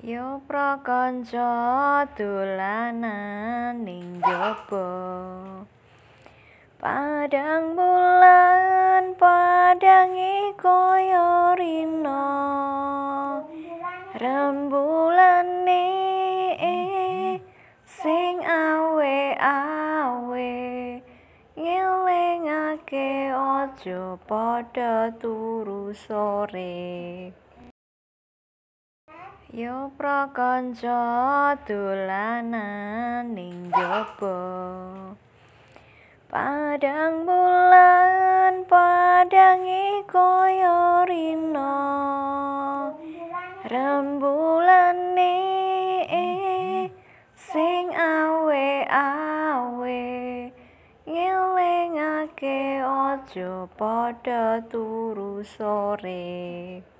Yo prakonco dolanan ning jopo Padang bulan padangi e koyo rino Rembulan e, e, sing awe awe Ngiling ake ojo turu sore Yo prakonco dolanan ning jopo Padang bulan padangi e koyo rino Rembulan ni e, e, sing awe awe Ngiling ake ojo pada turu sore